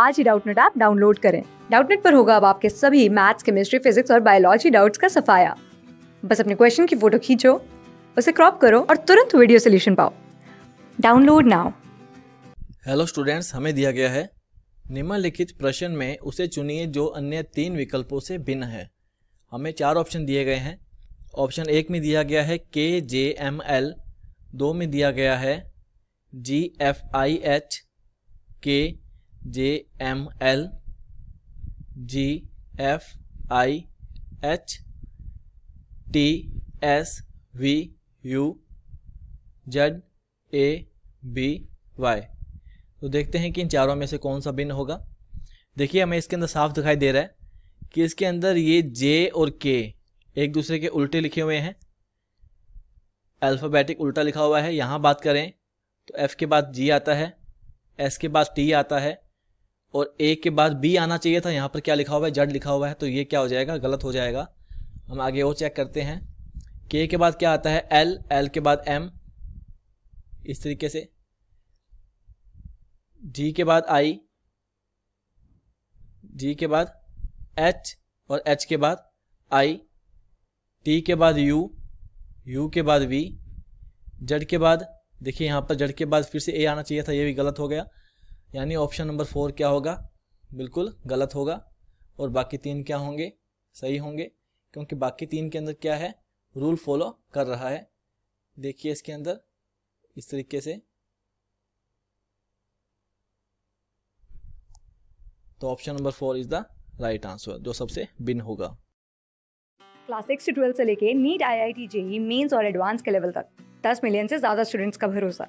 आज ही Doubtnut app download करें डाउटनेट पर होगा अब आपके सभी मैथ्स केमिस्ट्री फिजिक्स और बायोलॉजी डाउट्स का सफाया बस अपने क्वेश्चन की फोटो खींचो उसे क्रॉप करो और तुरंत वीडियो सोल्यूशन पाओ डाउनलोड नाउ हेलो स्टूडेंट्स हमें दिया गया है निम्नलिखित प्रश्न में उसे चुनिए जो अन्य तीन विकल्पों से भिन्न है हमें चार ऑप्शन दिए गए हैं ऑप्शन एक में दिया गया है के जे एम एल दो में दिया गया है जी F I H K J M L G F I H T S V U Z A B Y तो देखते हैं कि इन चारों में से कौन सा बिन होगा देखिए हमें इसके अंदर साफ दिखाई दे रहा है कि इसके अंदर ये जे और के एक दूसरे के उल्टे लिखे हुए हैं अल्फ़ाबेटिक उल्टा लिखा हुआ है यहाँ बात करें तो एफ़ के बाद जी आता है एस के बाद टी आता है और ए के बाद बी आना चाहिए था यहाँ पर क्या लिखा हुआ है जड लिखा हुआ है तो ये क्या हो जाएगा गलत हो जाएगा हम आगे और चेक करते हैं के के बाद क्या आता है एल एल के बाद एम इस तरीके से डी के बाद आई डी के बाद एच और एच के बाद आई टी के बाद यू यू के बाद वी जड के बाद देखिए यहाँ पर जड के बाद फिर से ए आना चाहिए था ये भी गलत हो गया यानी ऑप्शन नंबर फोर क्या होगा बिल्कुल गलत होगा और बाकी तीन क्या होंगे सही होंगे क्योंकि बाकी तीन के अंदर क्या है रूल फॉलो कर रहा है देखिए इसके अंदर इस तरीके से तो option number four is the right answer जो सबसे बिन होगा क्लास सिक्स से ट्वेल्थ से लेके NEET I I T JEE Main और एडवांस के लेवल तक दस मिलियन से ज्यादा स्टूडेंट्स का भरोसा